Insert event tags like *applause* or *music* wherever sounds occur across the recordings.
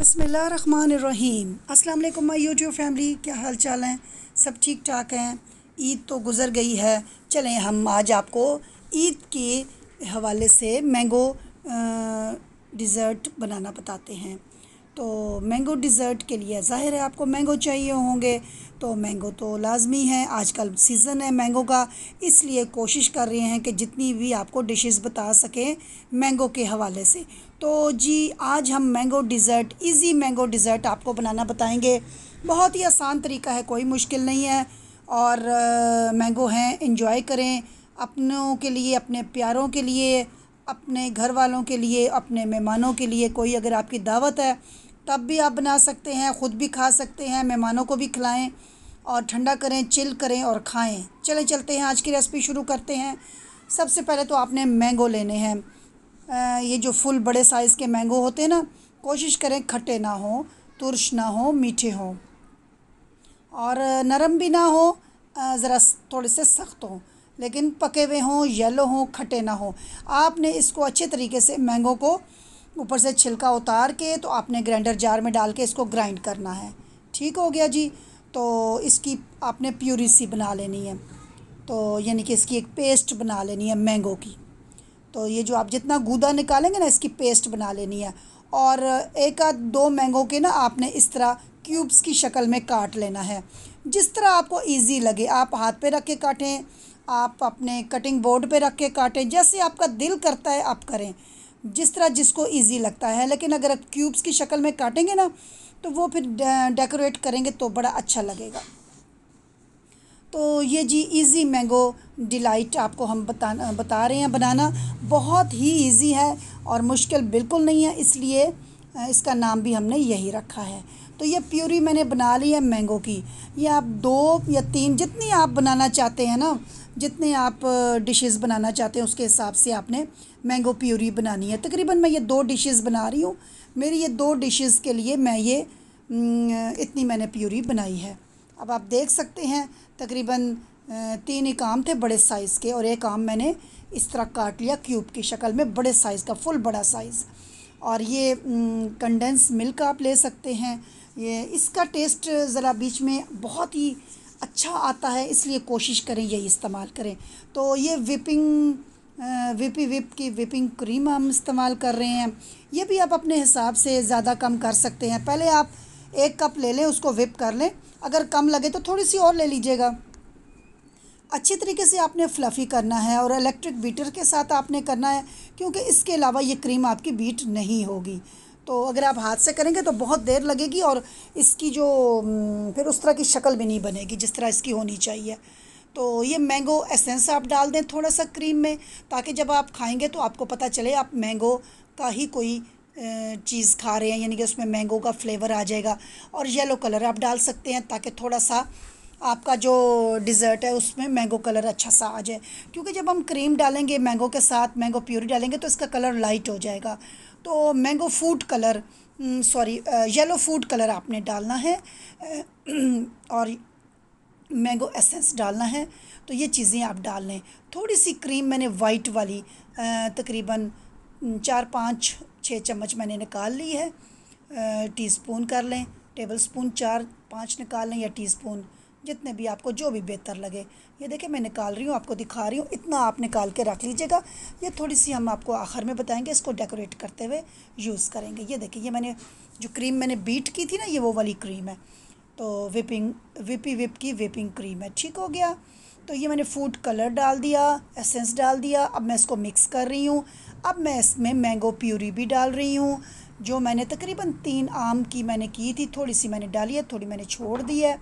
बसमीम अल्लाम my YouTube family क्या हाल चाल हैं सब ठीक ठाक हैं ईद तो गुज़र गई है चलें हम आज आपको ईद के हवाले से मैंगो डिज़र्ट बनाना बताते हैं तो मैंगो डिज़र्ट के लिए ज़ाहिर है आपको मैंगो चाहिए होंगे तो मैंगो तो लाजमी है आजकल सीज़न है मैंगो का इसलिए कोशिश कर रहे हैं कि जितनी भी आपको डिशेस बता सकें मैंगो के हवाले से तो जी आज हम mango dessert easy mango dessert आपको बनाना बताएंगे बहुत ही आसान तरीका है कोई मुश्किल नहीं है और मैंगो हैं इन्जॉय करें अपनों के लिए अपने प्यारों के लिए अपने घर वालों के लिए अपने मेहमानों के लिए कोई अगर आपकी दावत है तब भी आप बना सकते हैं ख़ुद भी खा सकते हैं मेहमानों को भी खिलाएं और ठंडा करें चिल करें और खाएं चले चलते हैं आज की रेसिपी शुरू करते हैं सबसे पहले तो आपने मैंगो लेने हैं ये जो फुल बड़े साइज़ के मैंगो होते हैं ना कोशिश करें खट्टे ना हो तुरश ना हो मीठे हों और नरम भी ना हो ज़रा थोड़े से सख्त हो लेकिन पके हुए हों येलो हों खट्टे ना हों आपने इसको अच्छे तरीके से मैंगो को ऊपर से छिलका उतार के तो आपने ग्राइंडर जार में डाल के इसको ग्राइंड करना है ठीक हो गया जी तो इसकी आपने प्यूरी सी बना लेनी है तो यानी कि इसकी एक पेस्ट बना लेनी है मैंगो की तो ये जो आप जितना गूदा निकालेंगे ना इसकी पेस्ट बना लेनी है और एक आध दो मैंगो के ना आपने इस तरह क्यूब्स की शक्ल में काट लेना है जिस तरह आपको इजी लगे आप हाथ पे रख के काटें आप अपने कटिंग बोर्ड पे रख के काटें जैसे आपका दिल करता है आप करें जिस तरह जिसको इजी लगता है लेकिन अगर आप क्यूब्स की शक्ल में काटेंगे ना तो वो फिर डेकोरेट करेंगे तो बड़ा अच्छा लगेगा तो ये जी इजी मैंगो डिलाइट आपको हम बता बता रहे हैं बनाना बहुत ही इजी है और मुश्किल बिल्कुल नहीं है इसलिए इसका नाम भी हमने यही रखा है तो ये प्यूरी मैंने बना ली है मैंगो की ये आप दो या तीन जितनी आप बनाना चाहते हैं ना जितने आप डिशेस बनाना चाहते हैं उसके हिसाब से आपने मैंगो प्यूरी बनानी है तकरीबन मैं ये दो डिशेस बना रही हूँ मेरी ये दो डिशेस के लिए मैं ये इतनी मैंने प्यूरी बनाई है अब आप देख सकते हैं तकरीबन तीन एक आम थे बड़े साइज़ के और एक आम मैंने इस तरह काट लिया क्यूब की शक्ल में बड़े साइज़ का फुल बड़ा साइज़ और ये कंडेंस मिल्क आप ले सकते हैं ये इसका टेस्ट ज़रा बीच में बहुत ही अच्छा आता है इसलिए कोशिश करें यही इस्तेमाल करें तो ये विपिंग विपी विप की विपिंग क्रीम हम इस्तेमाल कर रहे हैं ये भी आप अपने हिसाब से ज़्यादा कम कर सकते हैं पहले आप एक कप ले लें उसको विप कर लें अगर कम लगे तो थोड़ी सी और ले लीजिएगा अच्छे तरीके से आपने फ्लफ़ी करना है और इलेक्ट्रिक बीटर के साथ आपने करना है क्योंकि इसके अलावा ये क्रीम आपकी बीट नहीं होगी तो अगर आप हाथ से करेंगे तो बहुत देर लगेगी और इसकी जो फिर उस तरह की शक्ल भी नहीं बनेगी जिस तरह इसकी होनी चाहिए तो ये मैंगो एसेंस आप डाल दें थोड़ा सा क्रीम में ताकि जब आप खाएंगे तो आपको पता चले आप मैंगो का ही कोई चीज़ खा रहे हैं यानी कि उसमें मैंगो का फ्लेवर आ जाएगा और येलो कलर आप डाल सकते हैं ताकि थोड़ा सा आपका जो डिज़र्ट है उसमें मैंगो कलर अच्छा सा आ जाए क्योंकि जब हम क्रीम डालेंगे मैंगो के साथ मैंगो प्योरी डालेंगे तो इसका कलर लाइट हो जाएगा तो mango food colour sorry yellow food colour आपने डालना है और मैंगो एसेंस डालना है तो ये चीज़ें आप डाल लें थोड़ी सी क्रीम मैंने वाइट वाली तकरीबन चार पाँच छः चम्मच मैंने निकाल ली है टीस्पून कर लें टेबल स्पून चार पाँच निकाल लें या टीस्पून जितने भी आपको जो भी बेहतर लगे ये देखिए मैं निकाल रही हूँ आपको दिखा रही हूँ इतना आप निकाल के रख लीजिएगा ये थोड़ी सी हम आपको आखिर में बताएंगे इसको डेकोरेट करते हुए यूज़ करेंगे ये देखिए ये मैंने जो क्रीम मैंने बीट की थी ना ये वो वाली क्रीम है तो विपिंग विपी विप की विपिंग क्रीम है ठीक हो गया तो ये मैंने फूड कलर डाल दिया एसेंस डाल दिया अब मैं इसको मिक्स कर रही हूँ अब मैं इसमें मैंगो प्यूरी भी डाल रही हूँ जो मैंने तकरीबन तीन आम की मैंने की थी थोड़ी सी मैंने डाली है थोड़ी मैंने छोड़ दी है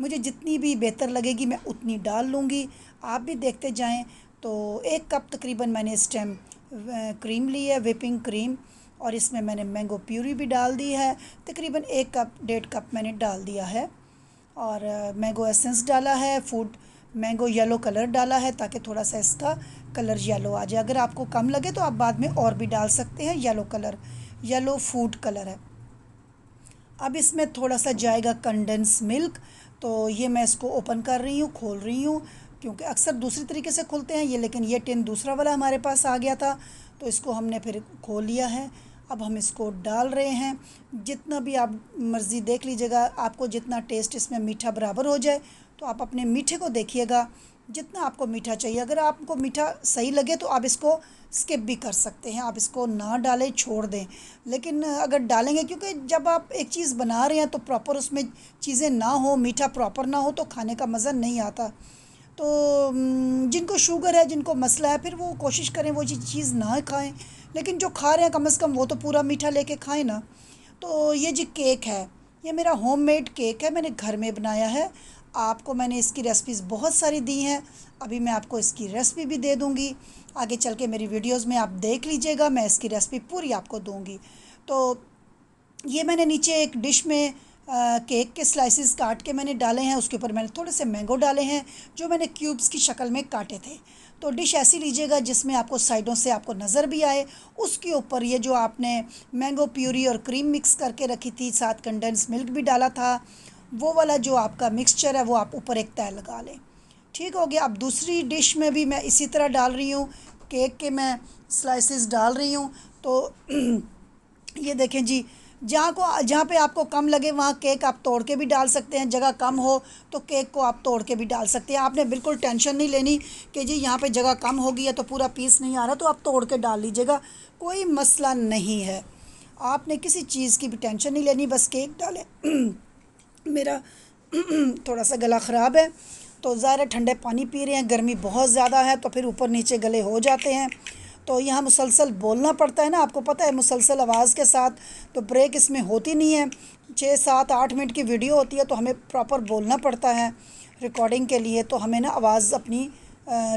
मुझे जितनी भी बेहतर लगेगी मैं उतनी डाल लूँगी आप भी देखते जाएँ तो एक कप तकरीबन मैंने इस टाइम क्रीम ली है विपिंग क्रीम और इसमें मैंने मैंगो प्यूरी भी डाल दी है तकरीबन एक कप डेढ़ कप मैंने डाल दिया है और मैंगो एसेंस डाला है फूड मैंगो येलो कलर डाला है ताकि थोड़ा सा इसका कलर येलो आ जाए अगर आपको कम लगे तो आप बाद में और भी डाल सकते हैं yellow colour yellow food colour है अब इसमें थोड़ा सा जाएगा कंडेंस मिल्क तो ये मैं इसको ओपन कर रही हूँ खोल रही हूँ क्योंकि अक्सर दूसरी तरीके से खुलते हैं ये लेकिन ये टिन दूसरा वाला हमारे पास आ गया था तो इसको हमने फिर खोल लिया है अब हम इसको डाल रहे हैं जितना भी आप मर्ज़ी देख लीजिएगा आपको जितना टेस्ट इसमें मीठा बराबर हो जाए तो आप अपने मीठे को देखिएगा जितना आपको मीठा चाहिए अगर आपको मीठा सही लगे तो आप इसको स्किप भी कर सकते हैं आप इसको ना डालें छोड़ दें लेकिन अगर डालेंगे क्योंकि जब आप एक चीज़ बना रहे हैं तो प्रॉपर उसमें चीज़ें ना हो मीठा प्रॉपर ना हो तो खाने का मज़ा नहीं आता तो जिनको शुगर है जिनको मसला है फिर वो कोशिश करें वो चीज़ ना खाएं लेकिन जो खा रहे हैं कम से कम वो तो पूरा मीठा लेके खाएं ना तो ये जी केक है ये मेरा होममेड केक है मैंने घर में बनाया है आपको मैंने इसकी रेसिपीज़ बहुत सारी दी हैं अभी मैं आपको इसकी रेसिपी भी दे दूँगी आगे चल के मेरी वीडियोज़ में आप देख लीजिएगा मैं इसकी रेसिपी पूरी आपको दूँगी तो ये मैंने नीचे एक डिश में केक के स्लाइसेस काट के मैंने डाले हैं उसके ऊपर मैंने थोड़े से मैंगो डाले हैं जो मैंने क्यूब्स की शक्ल में काटे थे तो डिश ऐसी लीजिएगा जिसमें आपको साइडों से आपको नज़र भी आए उसके ऊपर ये जो आपने मैंगो प्यूरी और क्रीम मिक्स करके रखी थी साथ कंडेंस मिल्क भी डाला था वो वाला जो आपका मिक्सचर है वो आप ऊपर एक तय लगा लें ठीक हो गया अब दूसरी डिश में भी मैं इसी तरह डाल रही हूँ केक के मैं स्लाइसिस डाल रही हूँ तो *clears throat* ये देखें जी जहाँ को जहाँ पे आपको कम लगे वहाँ केक आप तोड़ के भी डाल सकते हैं जगह कम हो तो केक को आप तोड़ के भी डाल सकते हैं आपने बिल्कुल टेंशन नहीं लेनी कि जी यहाँ पे जगह कम होगी या तो पूरा पीस नहीं आ रहा तो आप तोड़ के डाल लीजिएगा कोई मसला नहीं है आपने किसी चीज़ की भी टेंशन नहीं लेनी बस केक डालें *clears throat* मेरा *clears throat* थोड़ा सा गला ख़राब है तो ज़ाहिर ठंडे पानी पी रहे हैं गर्मी बहुत ज़्यादा है तो फिर ऊपर नीचे गले हो जाते हैं तो यहाँ मुसलसल बोलना पड़ता है ना आपको पता है मुसलसल आवाज़ के साथ तो ब्रेक इसमें होती नहीं है छः सात आठ मिनट की वीडियो होती है तो हमें प्रॉपर बोलना पड़ता है रिकॉर्डिंग के लिए तो हमें ना आवाज़ अपनी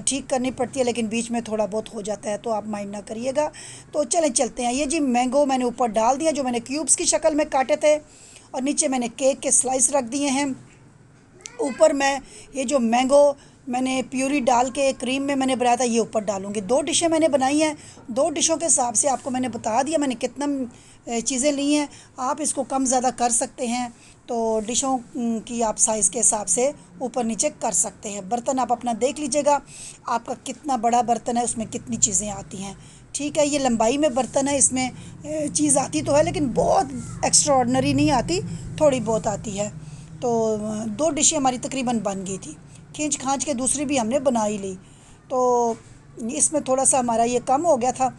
ठीक करनी पड़ती है लेकिन बीच में थोड़ा बहुत हो जाता है तो आप माइंड ना करिएगा तो चलें चलते हैं ये जी मैंगो मैंने ऊपर डाल दिया जो मैंने क्यूब्स की शक्ल में काटे थे और नीचे मैंने केक के स्लाइस रख दिए हैं ऊपर मैं ये जो मैंगो मैंने प्यूरी डाल के क्रीम में मैंने बनाया था ये ऊपर डालूंगी दो डिशें मैंने बनाई हैं दो डिशों के हिसाब से आपको मैंने बता दिया मैंने कितना चीज़ें ली हैं आप इसको कम ज़्यादा कर सकते हैं तो डिशों की आप साइज़ के हिसाब से ऊपर नीचे कर सकते हैं बर्तन आप अपना देख लीजिएगा आपका कितना बड़ा बर्तन है उसमें कितनी चीज़ें आती हैं ठीक है ये लंबाई में बर्तन है इसमें चीज़ आती तो है लेकिन बहुत एक्स्ट्रॉर्डनरी नहीं आती थोड़ी बहुत आती है तो दो डिशें हमारी तकरीबन बन गई थी खींच खाँच के दूसरी भी हमने बना ही ली तो इसमें थोड़ा सा हमारा ये कम हो गया था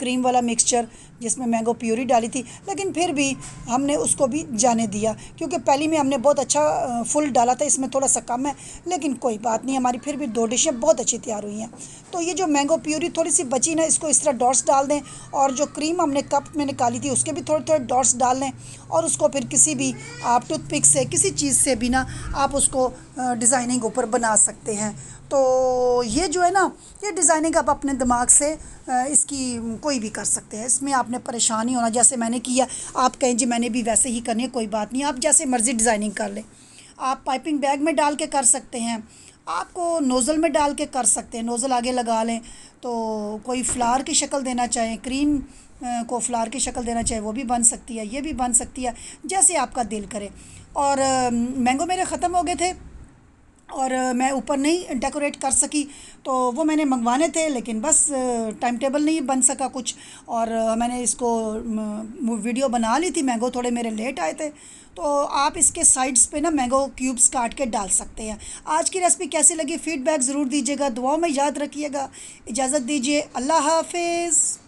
क्रीम वाला मिक्सचर जिसमें मैंगो प्योरी डाली थी लेकिन फिर भी हमने उसको भी जाने दिया क्योंकि पहली में हमने बहुत अच्छा फुल डाला था इसमें थोड़ा सा कम है लेकिन कोई बात नहीं हमारी फिर भी दो डिशें बहुत अच्छी तैयार हुई हैं तो ये जो मैंगो प्योरी थोड़ी सी बची ना इसको इस तरह डॉट्स डाल दें और जो क्रीम हमने कप में निकाली थी उसके भी थोड़े थोड़े डॉट्स डाल लें और उसको फिर किसी भी आप टूथपिक से किसी चीज़ से भी ना आप उसको डिज़ाइनिंग ऊपर बना सकते हैं तो ये जो है ना ये डिज़ाइनिंग आप अपने दिमाग से इसकी कोई भी कर सकते हैं इसमें आप आपने परेशानी होना जैसे मैंने किया आप कहें जी मैंने भी वैसे ही करनी है कोई बात नहीं आप जैसे मर्ज़ी डिज़ाइनिंग कर लें आप पाइपिंग बैग में डाल के कर सकते हैं आपको नोज़ल में डाल के कर सकते हैं नोज़ल आगे लगा लें तो कोई फ्लार की शक्ल देना चाहें क्रीम को फ्लार की शक्ल देना चाहे वो भी बन सकती है ये भी बन सकती है जैसे आपका दिल करे और मैंगो मेरे ख़त्म हो गए थे और मैं ऊपर नहीं डेकोरेट कर सकी तो वो मैंने मंगवाने थे लेकिन बस टाइम टेबल नहीं बन सका कुछ और मैंने इसको वीडियो बना ली थी मैंगो थोड़े मेरे लेट आए थे तो आप इसके साइड्स पे ना मैंगो क्यूब्स काट के डाल सकते हैं आज की रेसिपी कैसी लगी फीडबैक ज़रूर दीजिएगा दुआओं में याद रखिएगा इजाज़त दीजिए अल्लाह हाफिज़